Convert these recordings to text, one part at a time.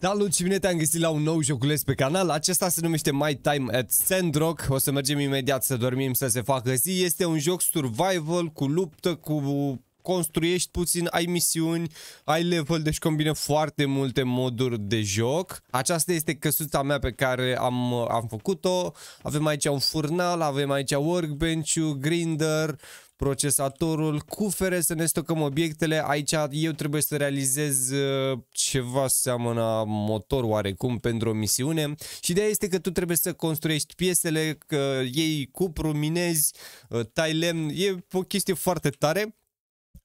Salut da, și bine te-am găsit la un nou joculeț pe canal. Acesta se numește My Time at Sandrock. O să mergem imediat să dormim să se facă zi. Este un joc survival cu luptă, cu construiești puțin, ai misiuni, ai level, deci combine foarte multe moduri de joc. Aceasta este căsuța mea pe care am, am făcut-o. Avem aici un furnal, avem aici workbench-ul, grinder, procesatorul, cu fere să ne stocăm obiectele. Aici eu trebuie să realizez uh, ceva seamănă motor oarecum pentru o misiune și ideea este că tu trebuie să construiești piesele, că ei cupru, minezi, uh, tai lemn, e o chestie foarte tare.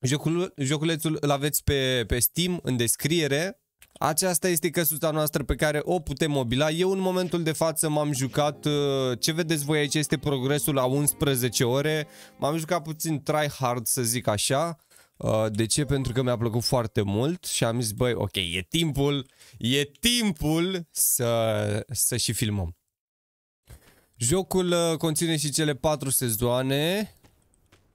Jocul, joculețul îl aveți pe, pe Steam în descriere, aceasta este căsuța noastră pe care o putem mobila. Eu în momentul de față m-am jucat, uh, ce vedeți voi aici este progresul la 11 ore. M-am jucat puțin try hard să zic așa. Uh, de ce? Pentru că mi-a plăcut foarte mult și am zis, băi, ok, e timpul, e timpul să, să și filmăm. Jocul uh, conține și cele patru sezoane,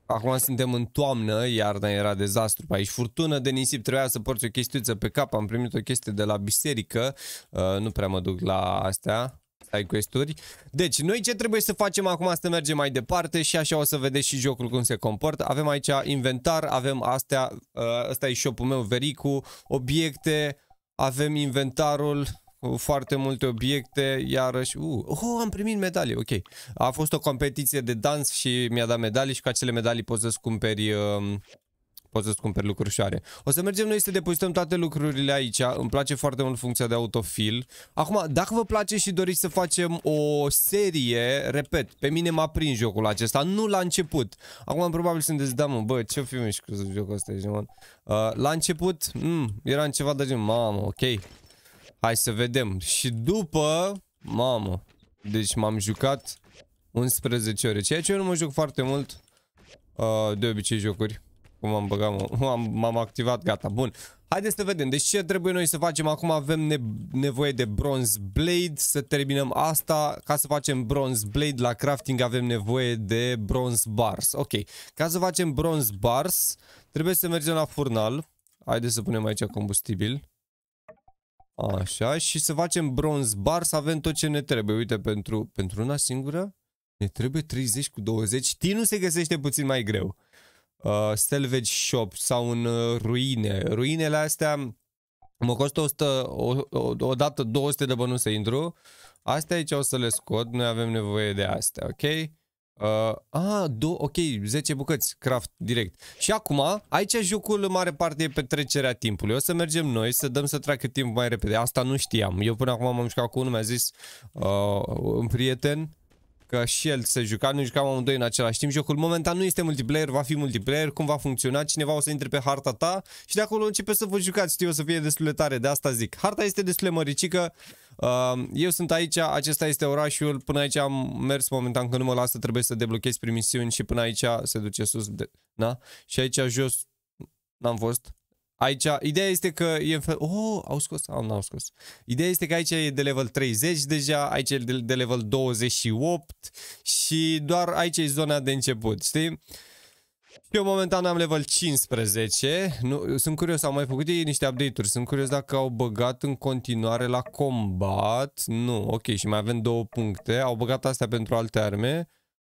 Acum suntem în toamnă, iarna era dezastru pe aici, furtună de nisip, trebuia să porți o chestiuță pe cap, am primit o chestie de la biserică, uh, nu prea mă duc la astea, Ai questuri. Deci, noi ce trebuie să facem acum să mergem mai departe și așa o să vedeți și jocul cum se comportă. Avem aici inventar, avem astea, uh, ăsta e shop-ul meu, vericu, obiecte, avem inventarul, cu foarte multe obiecte, iarăși, uh, oh, am primit medalii, ok. A fost o competiție de dans și mi-a dat medalii și cu acele medalii poți să-ți cumperi... Uh, poți să-ți cumperi lucruri ușoare. O să mergem noi să depozităm toate lucrurile aici. Îmi place foarte mult funcția de autofill. Acum, dacă vă place și doriți să facem o serie, repet, pe mine m-a prins jocul acesta, nu la început. Acum probabil sunteți, da mă, bă, ce film ești cu jocul ăsta, ești, uh, La început, mm, era în ceva de gen, mamă, ok. Hai să vedem. Și după... Mamă. Deci m-am jucat 11 ore. Ceea ce eu nu mă joc foarte mult. Uh, de obicei jocuri. Cum am băgat, m-am activat, gata, bun. Haideți să vedem, deci ce trebuie noi să facem acum? Avem ne nevoie de Bronze Blade, să terminăm asta. Ca să facem Bronze Blade la crafting avem nevoie de Bronze Bars. Ok, ca să facem Bronze Bars trebuie să mergem la furnal. Haideți să punem aici combustibil. Așa, și să facem bronz bar, să avem tot ce ne trebuie. Uite, pentru, pentru una singură ne trebuie 30 cu 20. Tinu se găsește puțin mai greu. Uh, salvage shop sau în uh, ruine. Ruinele astea mă costă 100, o, o, o dată 200 de bani să intru. Astea aici o să le scot, noi avem nevoie de astea, ok? Uh, a, ah, do, ok, 10 bucăți, craft, direct. Și acum, aici jocul în mare parte e petrecerea timpului. O să mergem noi, să dăm să treacă timp mai repede. Asta nu știam. Eu până acum m-am mișcat cu unul, mi-a zis uh, un prieten, că și el se juca, nu jucam amândoi în același timp. Jocul momentan nu este multiplayer, va fi multiplayer, cum va funcționa, cineva o să intre pe harta ta și de acolo începe să vă jucați, știu, o să fie destul de tare, de asta zic. Harta este destul de măricică, uh, eu sunt aici, acesta este orașul, până aici am mers momentan, că nu mă lasă, trebuie să deblochez prin misiuni și până aici se duce sus, de, na? Și aici jos n-am fost, Aici, ideea este că e în fel... Oh, au scos sau oh, n-au scos? Ideea este că aici e de level 30 deja, aici e de, de level 28 și doar aici e zona de început, știi? Eu momentan am level 15, nu, sunt curios, au mai făcut ei niște update-uri, sunt curios dacă au băgat în continuare la combat, nu, ok, și mai avem două puncte, au băgat astea pentru alte arme,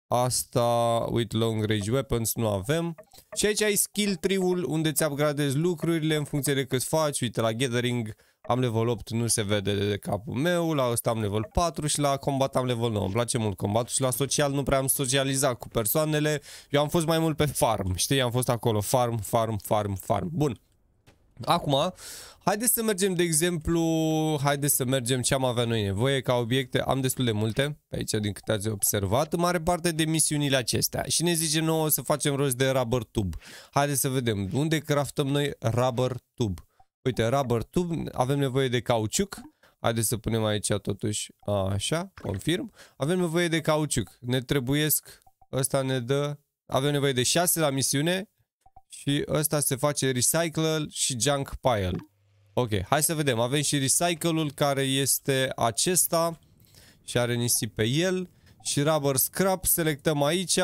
Asta with long range weapons nu avem. Și aici ai skill tree-ul unde ți upgradezi lucrurile în funcție de cât faci. Uite, la gathering am level 8, nu se vede de capul meu, la ăsta am level 4 și la combat am level 9. Îmi place mult combatul și la social nu prea am socializat cu persoanele. Eu am fost mai mult pe farm, știi? Am fost acolo farm, farm, farm, farm. Bun. Acum, haideți să mergem, de exemplu, haideți să mergem ce am avea noi nevoie ca obiecte. Am destul de multe, aici, din câte ați observat, în mare parte de misiunile acestea. Și ne zice nouă să facem rost de rubber tube. Haideți să vedem, unde craftăm noi rubber tube. Uite, rubber tube avem nevoie de cauciuc. Haideți să punem aici totuși, așa, confirm. Avem nevoie de cauciuc. Ne trebuiesc, ăsta ne dă, avem nevoie de 6 la misiune, și ăsta se face recycle și junk pile. Ok, hai să vedem. Avem și recycle-ul care este acesta și are nisip pe el. Și rubber scrap selectăm aici.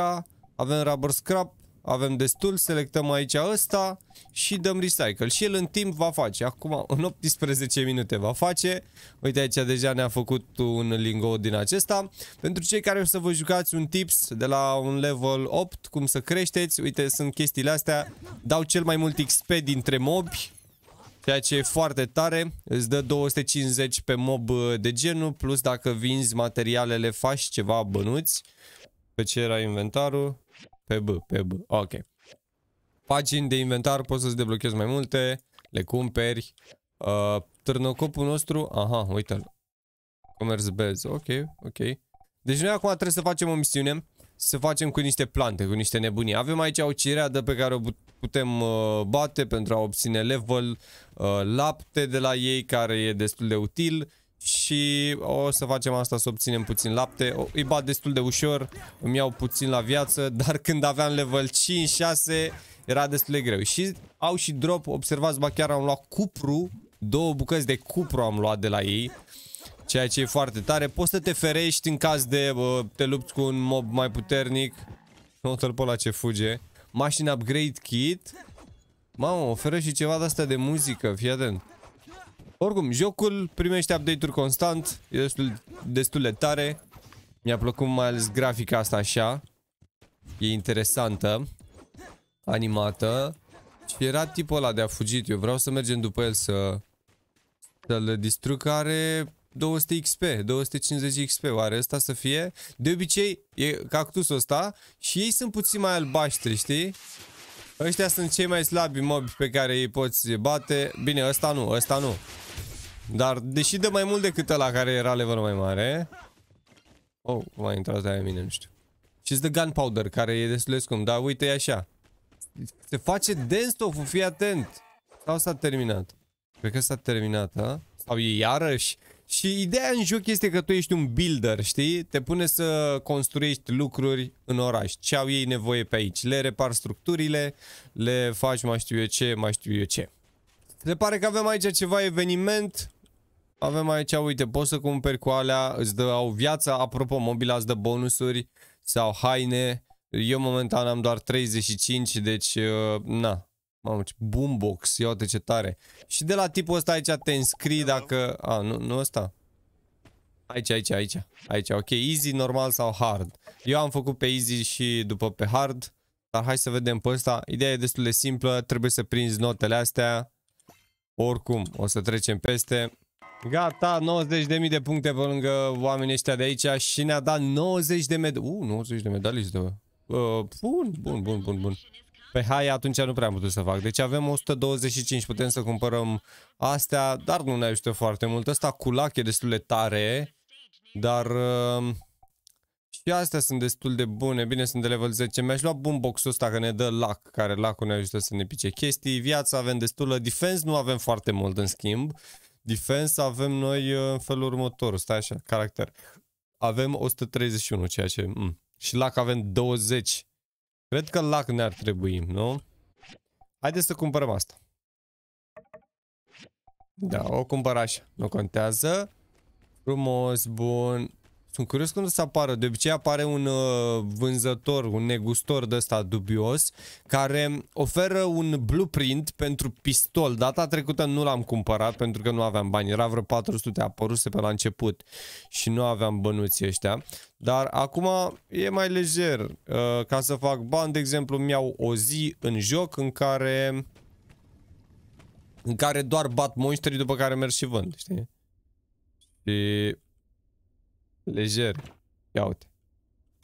Avem rubber scrap avem destul, selectăm aici ăsta și dăm recycle. Și el în timp va face, acum în 18 minute va face. Uite aici deja ne-a făcut un lingo din acesta. Pentru cei care o să vă jucați un tips de la un level 8, cum să creșteți, uite sunt chestiile astea, dau cel mai mult XP dintre mobi. Ceea ce e foarte tare, îți dă 250 pe mob de genul, plus dacă vinzi materialele faci ceva bănuți. Pe ce era inventarul? Pe B, pe B. Ok. Pagini de inventar, poți să-ți deblochezi mai multe, le cumperi. Uh, târnocopul nostru, aha, uite-l. Comerț Bez, ok, ok. Deci noi acum trebuie să facem o misiune, să facem cu niște plante, cu niște nebunii. Avem aici o cireadă pe care o putem uh, bate pentru a obține level, uh, lapte de la ei care e destul de util, și o să facem asta să obținem puțin lapte. O, îi bat destul de ușor, îmi iau puțin la viață, dar când aveam level 5-6 era destul de greu. Și au și drop, observați, ba chiar am luat cupru, două bucăți de cupru am luat de la ei, ceea ce e foarte tare. Poți să te ferești în caz de bă, te lupți cu un mob mai puternic. Nu te pe ce fuge. Mașină upgrade kit. Mamă, oferă și ceva de asta de muzică, fii atent. Oricum, jocul primește update-uri constant, e destul, destul de tare. Mi-a plăcut mai ales grafica asta așa. E interesantă, animată. Și era tipul ăla de a fugit, eu vreau să mergem după el să... Să-l distrug, are 200 XP, 250 XP, oare ăsta să fie? De obicei, e cactusul ăsta și ei sunt puțin mai albaștri, știi? Ăștia sunt cei mai slabi mobi pe care îi poți bate. Bine, ăsta nu, ăsta nu. Dar, deși de mai mult decât ăla care era level mai mare... Oh, cum a intrat aia mine, nu știu. Și de gunpowder, care e destul de scump. Dar uite e așa. Se face dens fii atent. Sau s-a terminat? Cred că s-a terminat, a? Sau e iarăși? Și ideea în joc este că tu ești un builder, știi? Te pune să construiești lucruri în oraș. Ce au ei nevoie pe aici? Le repar structurile, le faci mai știu eu ce, mai știu eu ce. Se pare că avem aici ceva eveniment. Avem aici, uite, poți să cumperi cu alea, îți dă, au viața, apropo, mobila îți dă bonusuri sau haine. Eu momentan am doar 35, deci, uh, na, Mamă, ce boombox, ia de ce tare. Și de la tipul ăsta aici te înscrii dacă... A, nu, nu ăsta. Aici, aici, aici. Aici, ok. Easy, normal sau hard. Eu am făcut pe easy și după pe hard. Dar hai să vedem pe ăsta. Ideea e destul de simplă. Trebuie să prinzi notele astea. Oricum, o să trecem peste. Gata, 90.000 de puncte pe lângă oamenii ăștia de aici și ne-a dat 90 de medalii. Uh, 90 de medalii. Uh, bun, bun, bun, bun, bun. Pe hai atunci nu prea am putut să fac. Deci avem 125, putem să cumpărăm astea, dar nu ne ajută foarte mult. Ăsta cu lac e destul de tare, dar... Uh, și astea sunt destul de bune. Bine, sunt de level 10. Mi-aș lua boombox ăsta că ne dă lac, care lacul ne ajută să ne pice chestii. Viața avem destulă. Defense nu avem foarte mult, în schimb. Defense avem noi uh, în felul următor. Stai așa, caracter. Avem 131, ceea ce... Mm. Și lac avem 20. Cred că lac ne-ar trebui, nu? Haideți să cumpărăm asta. Da, o cumpăr așa. Nu contează. Frumos, bun. Sunt curios când o să apară. De obicei apare un uh, vânzător, un negustor de ăsta dubios, care oferă un blueprint pentru pistol. Data trecută nu l-am cumpărat pentru că nu aveam bani. Era vreo 400 apăruse pe la început și nu aveam bănuții ăștia. Dar acum e mai lejer. Uh, ca să fac bani, de exemplu, mi-au o zi în joc în care în care doar bat monștrii după care merg și vând, știi? Și Lejer. Ia uite.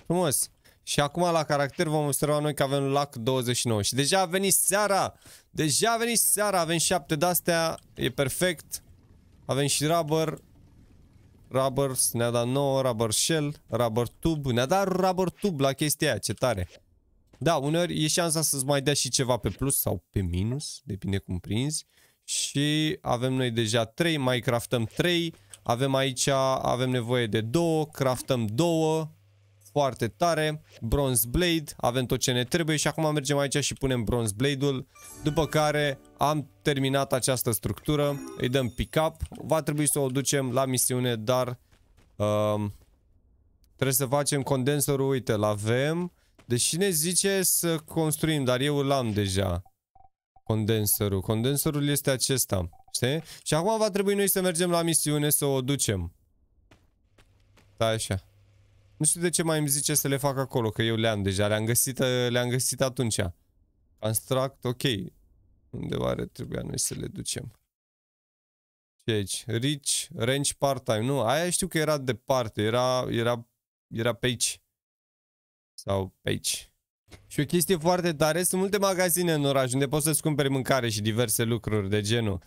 Frumos. Și acum la caracter vom observa noi că avem lac 29 și deja a venit seara. Deja a venit seara, avem 7 de-astea, e perfect. Avem și rubber. Rubber ne-a dat 9, rubber shell, rubber tube. Ne-a dat rubber tube la chestia aia, ce tare. Da, uneori e șansa să-ți mai dea și ceva pe plus sau pe minus, depinde cum prinzi. Și avem noi deja 3, mai craftăm 3. Avem aici, avem nevoie de două, craftăm două, foarte tare, Bronze Blade, avem tot ce ne trebuie și acum mergem aici și punem Bronze Blade-ul, după care am terminat această structură, îi dăm pick-up, va trebui să o ducem la misiune, dar uh, trebuie să facem condensorul, uite, l avem, deși ne zice să construim, dar eu l-am deja, condensorul, condensorul este acesta. Știi? Și acum va trebui noi să mergem la misiune să o ducem. Da, așa. Nu știu de ce mai îmi zice să le fac acolo, că eu le-am deja, le-am găsit, le-am găsit atunci. Construct, ok. Undeva are trebuia noi să le ducem. Ce aici? Rich, range part-time. Nu, aia știu că era departe, era, era, era pe aici. Sau pe aici. Și o chestie foarte tare, sunt multe magazine în oraș unde poți să-ți cumperi mâncare și diverse lucruri de genul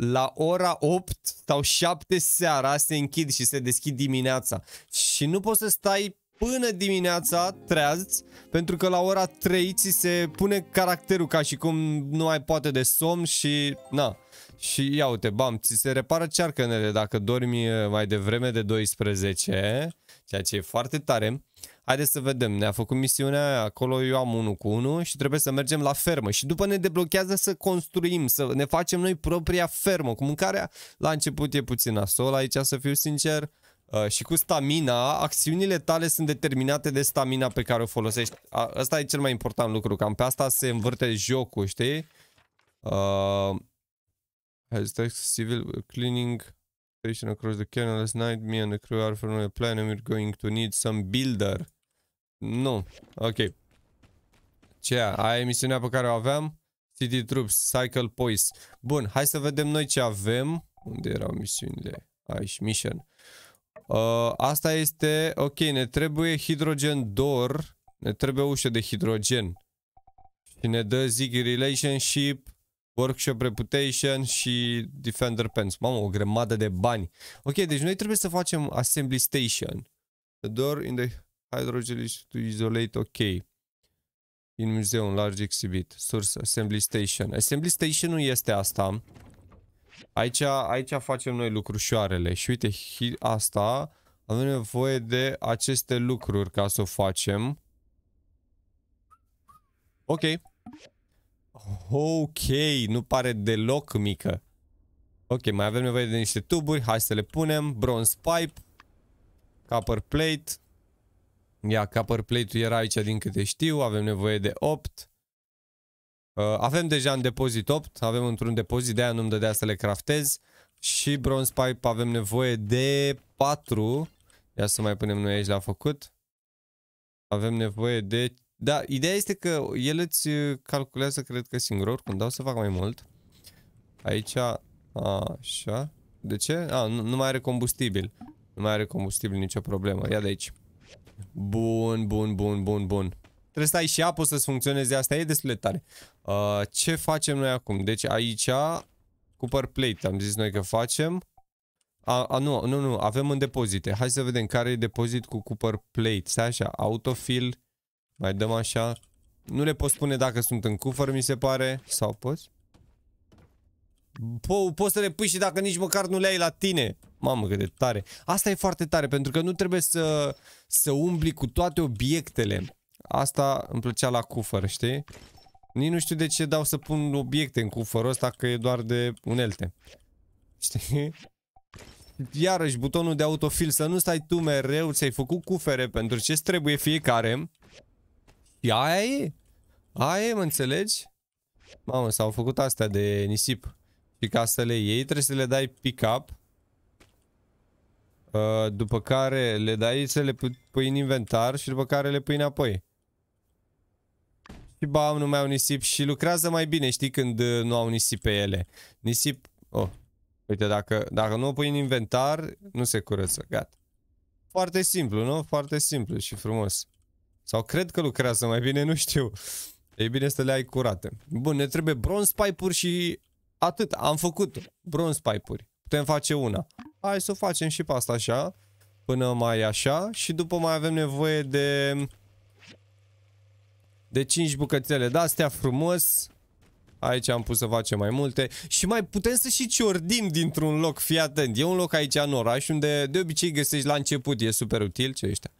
la ora 8 sau 7 seara se închid și se deschid dimineața. Și nu poți să stai până dimineața treaz, pentru că la ora 3 ți se pune caracterul ca și cum nu ai poate de somn și na. Și ia uite, bam, ți se repară cearcănele dacă dormi mai devreme de 12, ceea ce e foarte tare haideți să vedem, ne-a făcut misiunea, acolo eu am unul cu unul și trebuie să mergem la fermă și după ne deblochează să construim, să ne facem noi propria fermă, cu mâncarea la început e puțin asol aici să fiu sincer uh, și cu stamina, acțiunile tale sunt determinate de stamina pe care o folosești. A, asta e cel mai important lucru, cam pe asta se învârte jocul, știi? Uh, civil cleaning expedition across the canal last night. Me and the crew are from a plan and we're going to need some builder. Nu. Ok. Ce? Aia e misiunea pe care o aveam? City Troops, Cycle Poise. Bun, hai să vedem noi ce avem. Unde erau misiunile? Aici, mission. Uh, asta este... Ok, ne trebuie hidrogen door. Ne trebuie ușă de hidrogen. Și ne dă Ziggy Relationship. Workshop Reputation și Defender Pens. Mamă, o grămadă de bani. Ok, deci noi trebuie să facem Assembly Station. The door in the hydrogel is to isolate OK. In un large exhibit. Source, Assembly Station. Assembly Station nu este asta. Aici, aici facem noi lucrușoarele. Și uite, asta avem nevoie de aceste lucruri ca să o facem. Ok. Ok, nu pare deloc mică. Ok, mai avem nevoie de niște tuburi. Hai să le punem. Bronze pipe. Copper plate. Ia, copper plate-ul era aici din câte știu. Avem nevoie de 8. Uh, avem deja în depozit 8. Avem într-un depozit, de-aia nu-mi dădea să le craftez. Și bronze pipe avem nevoie de 4. Ia să mai punem noi aici la făcut. Avem nevoie de da, ideea este că el îți uh, calculează, cred că singur, oricum dau să fac mai mult. Aici, a așa. De ce? A, nu, nu mai are combustibil. Nu mai are combustibil, nicio problemă. Ia de aici. Bun, bun, bun, bun, bun. Trebuie să ai și apă să-ți funcționeze asta, e destul de tare. A, ce facem noi acum? Deci aici, copper plate, am zis noi că facem. A, a, nu, nu, nu, avem în depozite. Hai să vedem care e depozit cu copper plate. Stai așa, autofill mai dăm așa. Nu le pot spune dacă sunt în cufăr, mi se pare. Sau poți? Po poți să le pui și dacă nici măcar nu le ai la tine. Mamă, cât de tare. Asta e foarte tare, pentru că nu trebuie să, să umbli cu toate obiectele. Asta îmi plăcea la cufăr, știi? Nici nu știu de ce dau să pun obiecte în cufărul ăsta, că e doar de unelte. Știi? Iarăși, butonul de autofil, să nu stai tu mereu, ți-ai făcut cufere pentru ce trebuie fiecare. Ia aia e. Aia e, mă înțelegi? Mamă, s-au făcut astea de nisip. Și ca să le iei, trebuie să le dai pick-up. Uh, după care le dai să le pui în inventar și după care le pui înapoi. Și bam, nu mai au nisip și lucrează mai bine, știi, când uh, nu au nisip pe ele. Nisip... Oh, uite, dacă, dacă nu o pui în inventar, nu se curăță, gata. Foarte simplu, nu? Foarte simplu și frumos. Sau cred că lucrează mai bine, nu știu. E bine să le ai curate. Bun, ne trebuie bronze pipe-uri și atât. Am făcut bronze pipe-uri. Putem face una. Hai să o facem și pe asta așa. Până mai așa. Și după mai avem nevoie de... De 5 bucățele de-astea frumos. Aici am pus să facem mai multe Și mai putem să și ciordim dintr-un loc Fii atent, e un loc aici în oraș Unde de obicei găsești la început E super util, ce ăștia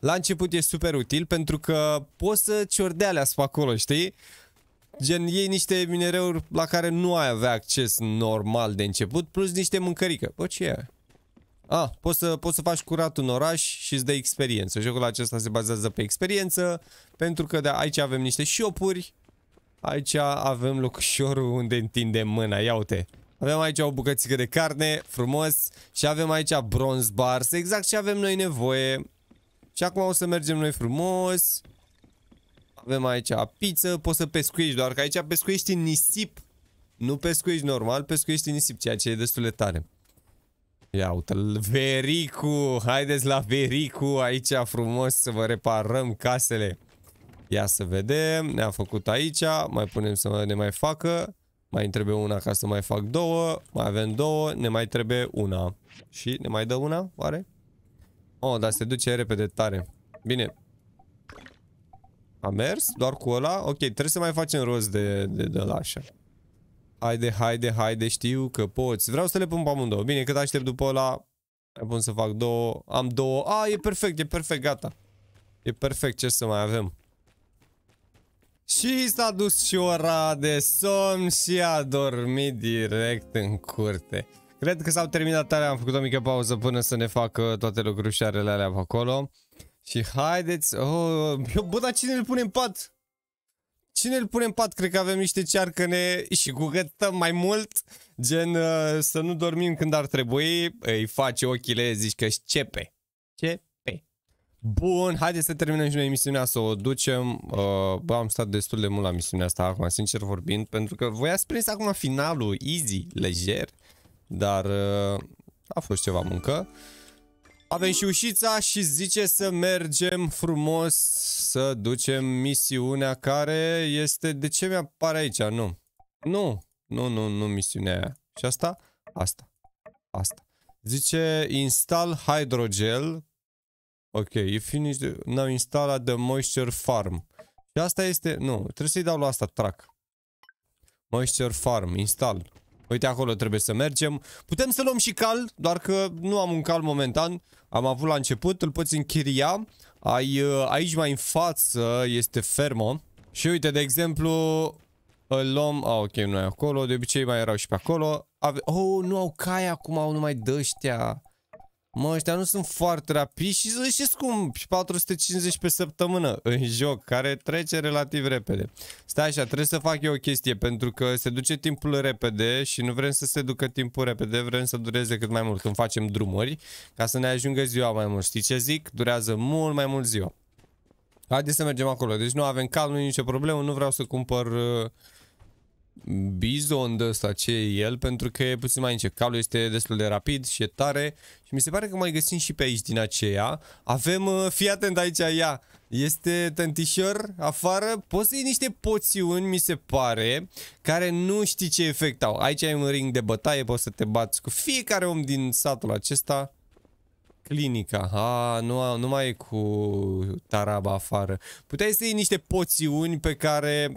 la început e super util pentru că poți să ciordealeasă pe acolo, știi? Gen, iei niște minereuri la care nu ai avea acces normal de început, plus niște mâncărică. Bă, ce e? A, ah, poți să, poți să faci curat un oraș și îți dă experiență. Jocul acesta se bazează pe experiență, pentru că de aici avem niște șopuri, aici avem locușorul unde întindem mâna, ia uite. Avem aici o bucățică de carne, frumos, și avem aici bronze bars, exact ce avem noi nevoie. Și acum o să mergem noi frumos. Avem aici pizza, poți să pescuiești, doar că aici pescuiești în nisip. Nu pescuiești normal, pescuiești în nisip, ceea ce e destul de tare. Ia uite-l, Vericu, haideți la Vericu aici frumos să vă reparăm casele. Ia să vedem, ne a făcut aici, mai punem să ne mai facă. Mai trebuie una ca să mai fac două, mai avem două, ne mai trebuie una. Și ne mai dă una, oare? Oh, dar se duce repede tare. Bine. A mers? Doar cu ăla? Ok, trebuie să mai facem rost de, de, de la așa. Haide, haide, haide, știu că poți. Vreau să le pun pe amândouă. Bine, cât aștept după ăla, mai pun să fac două. Am două. A, ah, e perfect, e perfect, gata. E perfect, ce să mai avem. Și s-a dus și ora de somn și a dormit direct în curte. Cred că s-au terminat alea, am făcut o mică pauză până să ne facă toate lucrușarele alea pe acolo. Și haideți... Oh, bă, dar cine îl pune în pat? Cine îl pune în pat? Cred că avem niște cearcăne și gugătăm mai mult. Gen uh, să nu dormim când ar trebui. Îi face ochile, zici că cepe. Cepe. Bun, haideți să terminăm și noi misiunea, să o ducem. Uh, bă, am stat destul de mult la misiunea asta acum, sincer vorbind, pentru că voi ați prins acum finalul, easy, lejer. Dar uh, a fost ceva muncă. Avem și ușița și zice să mergem frumos să ducem misiunea care este... De ce mi-apare aici? Nu. Nu. Nu, nu, nu misiunea aia. Și asta? Asta. Asta. Zice install hydrogel. Ok, you finished... Now instala the moisture farm. Și asta este... Nu, trebuie să-i dau la asta track. Moisture farm, install. Uite, acolo trebuie să mergem. Putem să luăm și cal, doar că nu am un cal momentan. Am avut la început, îl poți închiria. Ai, uh, aici mai în față este fermă. Și uite, de exemplu, îl luăm... Ah, ok, nu e acolo. De obicei mai erau și pe acolo. Ave... Oh, nu au cai acum, au numai dăștea. Mă, ăștia nu sunt foarte rapizi și sunt și scumpi, 450 pe săptămână în joc, care trece relativ repede. Stai așa, trebuie să fac eu o chestie, pentru că se duce timpul repede și nu vrem să se ducă timpul repede, vrem să dureze cât mai mult când facem drumuri, ca să ne ajungă ziua mai mult. Știi ce zic? Durează mult mai mult ziua. Haideți să mergem acolo, deci nu avem cal, nu e nicio problemă, nu vreau să cumpăr... Uh, bizon de ăsta ce e el, pentru că e puțin mai încet. Calul este destul de rapid și e tare și mi se pare că mai găsim și pe aici din aceea. Avem, uh, fii atent aici, ia, este tentișor afară, poți să iei niște poțiuni, mi se pare, care nu știi ce efect au. Aici ai un ring de bătaie, poți să te bați cu fiecare om din satul acesta. Clinica, a, nu, nu mai e cu taraba afară. Puteai să iei niște poțiuni pe care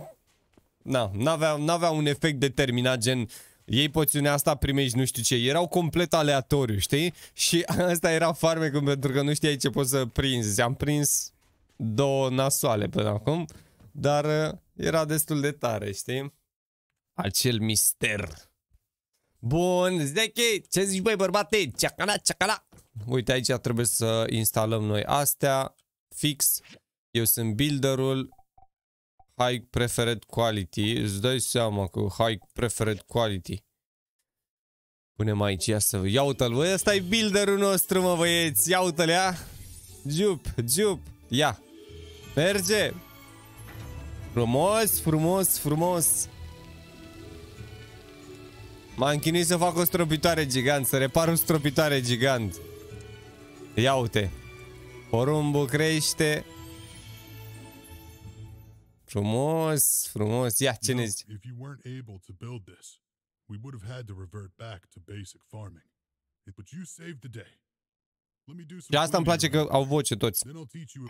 na, n-avea, n-avea un efect determinat, gen ei poțiunea asta primești nu știu ce, erau complet aleatoriu, știi? Și asta era farmecul pentru că nu știai ce poți să prinzi. Am prins două nasoale până acum, dar uh, era destul de tare, știi? Acel mister. Bun, Zeche, ce zici băi bărbate? Ceacala, ceacala! Uite aici trebuie să instalăm noi astea, fix. Eu sunt builderul, high preferred quality, îți dai seama că high preferred quality. Punem aici, ia să... Ia uite-l, bă, ăsta e builderul nostru, mă, băieți, ia uite-l, ia. Jup, jup, ia. Merge. Frumos, frumos, frumos. M-am chinuit să fac o stropitoare gigant, să repar o stropitoare gigant. Ia uite. Porumbul crește. Frumos, frumos. Ia, ce ne zici? If you weren't able to build this, we would have had to revert back to basic farming. But you saved the day. Let me do some Și asta îmi place că au voce toți. Then I'll teach you...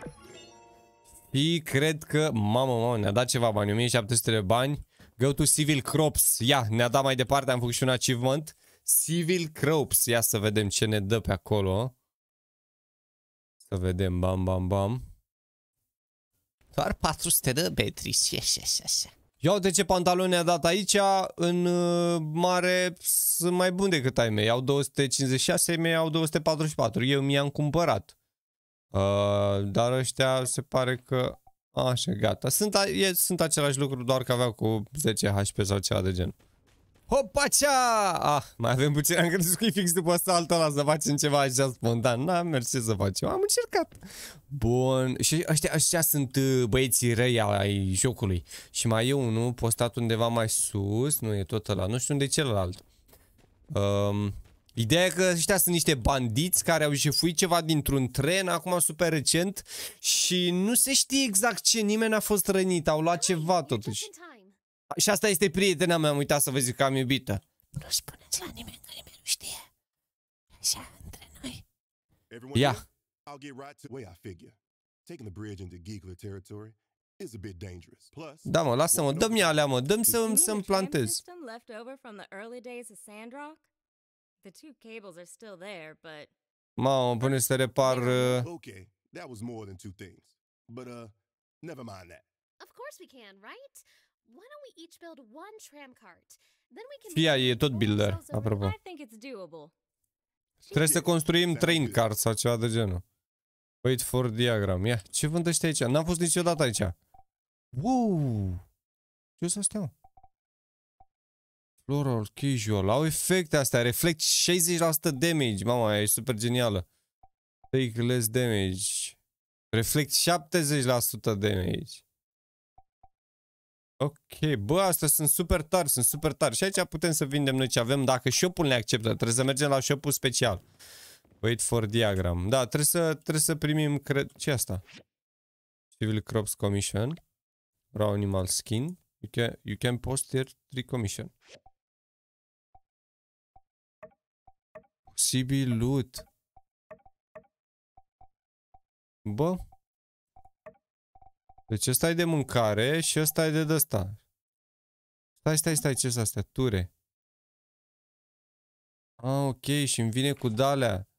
Și cred că, mamă, mamă, ne-a dat ceva bani, 1700 de bani. Go to Civil Crops. Ia, ne-a dat mai departe, am făcut și un achievement. Civil Crops. Ia să vedem ce ne dă pe acolo. Să vedem, bam, bam, bam. Doar 400 de metri. și așa, așa, Ia uite ce pantaloni a dat aici, în uh, mare sunt mai buni decât ai mei. Au 256, ai mei au 244. Eu mi-am cumpărat. Uh, dar ăștia se pare că... Așa, gata. Sunt, a, e, sunt același lucru, doar că aveau cu 10 HP sau ceva de genul. Hopacea! Ah, mai avem puțin, am crezut că e fix după saltul ăla să facem ceva așa spontan. N-am mers ce să facem, am încercat. Bun, și ăștia, ăștia sunt uh, băieții răi ai jocului. Și mai e unul postat undeva mai sus, nu e tot ăla, nu știu unde e celălalt. Um, Ideea e că ăștia sunt niște bandiți care au jefuit ceva dintr-un tren acum super recent și nu se știe exact ce, nimeni a fost rănit, au luat ceva totuși. Și asta este prietena mea, am uitat să vă zic că am iubită. Nu spuneți la nimeni, că nimeni nu știe. Așa, între noi. Ia. I'll get right to the way I figure. Taking the bridge into Geekler territory is a bit dangerous. Plus, da, mă, lasă-mă, dă-mi alea, mă, dă-mi să-mi să plantez. The two cables are still there, but Mamă, până să repar... Uh... Okay, that was more than two things. But, uh, never mind that. Of course we can, right? Fia e tot builder, apropo. Trebuie să construim train cart sau ceva de genul. Wait for diagram. Ia, ce vând ăștia aici? N-am fost niciodată aici. Wow! Ce să stau? Floral casual. Au efecte astea. Reflect 60% damage. Mama, e super genială. Take less damage. Reflect 70% damage. Ok, bă, astea sunt super tari, sunt super tari. Și aici putem să vindem noi ce avem, dacă shop-ul ne acceptă. Trebuie să mergem la shop-ul special. Wait for diagram. Da, trebuie să, trebuie să primim, cred... ce asta? Civil Crops Commission. Raw Animal Skin. You can, you can post here three commission. CB loot. Bă, deci ăsta e de mâncare și ăsta e de dăsta. Stai, stai, stai, ce s astea? Ture. Ah, ok, și îmi vine cu dalea.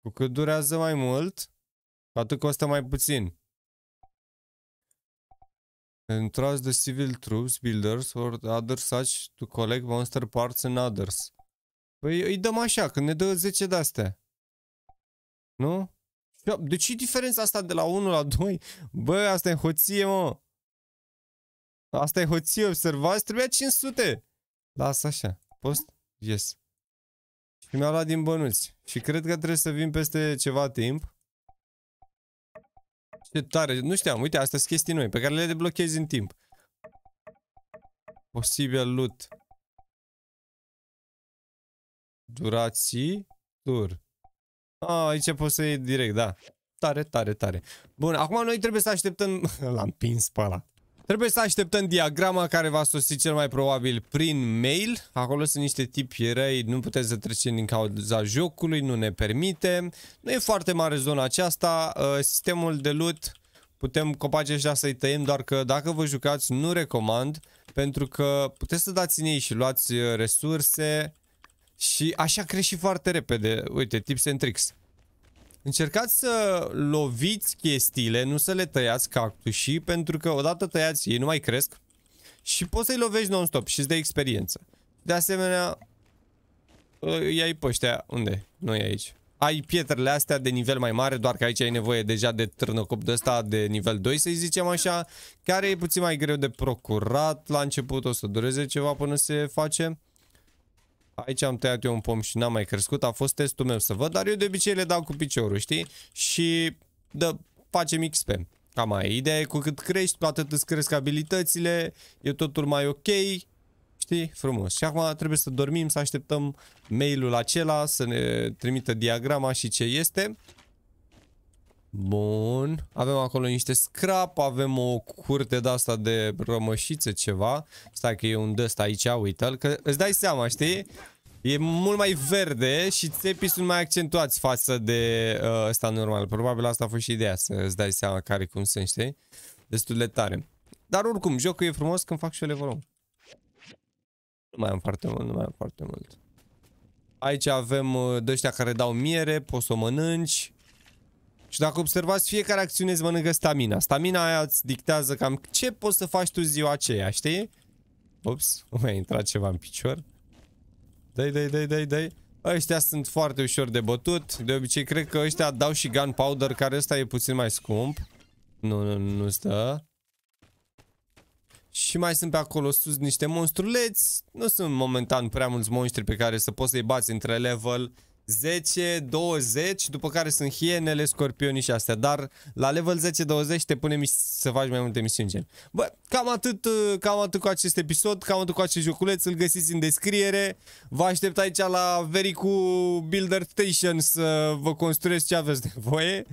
Cu cât durează mai mult, cu atât costă mai puțin. And trust the civil troops, builders or other such to collect monster parts and others. Păi îi dăm așa, când ne dă 10 de-astea. Nu? De ce diferența asta de la 1 la 2? Bă, asta e hoție, mă. Asta e hoție, observați? Trebuia 500. Lasă așa. Post? Yes. Și mi a luat din bănuți. Și cred că trebuie să vin peste ceva timp. Ce tare. Nu știam. Uite, astea sunt chestii noi pe care le deblochezi în timp. Posibil loot. Durații. dur a, ah, aici poți să iei direct, da. Tare, tare, tare. Bun, acum noi trebuie să așteptăm... L-am pins pe ăla. Trebuie să așteptăm diagrama care va sosi cel mai probabil prin mail. Acolo sunt niște tipi răi, nu puteți să trecem din cauza jocului, nu ne permite. Nu e foarte mare zona aceasta. Uh, sistemul de loot putem copaci așa să-i tăiem, doar că dacă vă jucați nu recomand, pentru că puteți să dați în ei și luați uh, resurse, și așa crești și foarte repede. Uite, tips and tricks. Încercați să loviți chestiile, nu să le tăiați cactușii, pentru că odată tăiați, ei nu mai cresc și poți să-i lovești non-stop și îți dai experiență. De asemenea, iai pe ăștia. Unde? Nu e aici. Ai pietrele astea de nivel mai mare, doar că aici ai nevoie deja de târnăcop de ăsta de nivel 2, să-i zicem așa, care e puțin mai greu de procurat. La început o să dureze ceva până se face aici am tăiat eu un pom și n-am mai crescut, a fost testul meu să văd, dar eu de obicei le dau cu piciorul, știi? Și dă, facem XP. Cam aia. Ideea e cu cât crești, cu atât îți cresc abilitățile, e totul mai ok, știi? Frumos. Și acum trebuie să dormim, să așteptăm mailul acela, să ne trimită diagrama și ce este. Bun. Avem acolo niște scrap, avem o curte de asta de rămășițe ceva. Stai că e un dăst aici, uite-l, că îți dai seama, știi? E mult mai verde și țepii sunt mai accentuați față de uh, ăsta normal. Probabil asta a fost și ideea, să îți dai seama care cum sunt, știi? Destul de tare. Dar oricum, jocul e frumos când fac și eu level Nu mai am foarte mult, nu mai am foarte mult. Aici avem uh, de ăștia care dau miere, poți să o mănânci. Și dacă observați, fiecare acțiune îți mănâncă stamina. Stamina aia îți dictează cam ce poți să faci tu ziua aceea, știi? Ups, mi-a intrat ceva în picior. Dai, dai, dai, dai, dai. Ăștia sunt foarte ușor de bătut. De obicei, cred că ăștia dau și gunpowder, care ăsta e puțin mai scump. Nu, nu, nu stă. Și mai sunt pe acolo sus niște monstruleți. Nu sunt momentan prea mulți monștri pe care să poți să-i bați între level. 10, 20, după care sunt hienele, scorpioni și astea, dar la level 10-20 te punem să faci mai multe misiuni gen. Bă, cam atât, uh, cam atât cu acest episod, cam atât cu acest joculeț, îl găsiți în descriere. Vă aștept aici la Vericu Builder Station să vă construiesc ce aveți nevoie.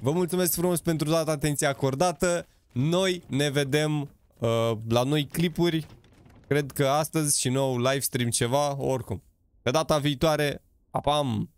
Vă mulțumesc frumos pentru toată atenția acordată. Noi ne vedem uh, la noi clipuri, cred că astăzi și nou live stream ceva, oricum. Pe data viitoare Bam.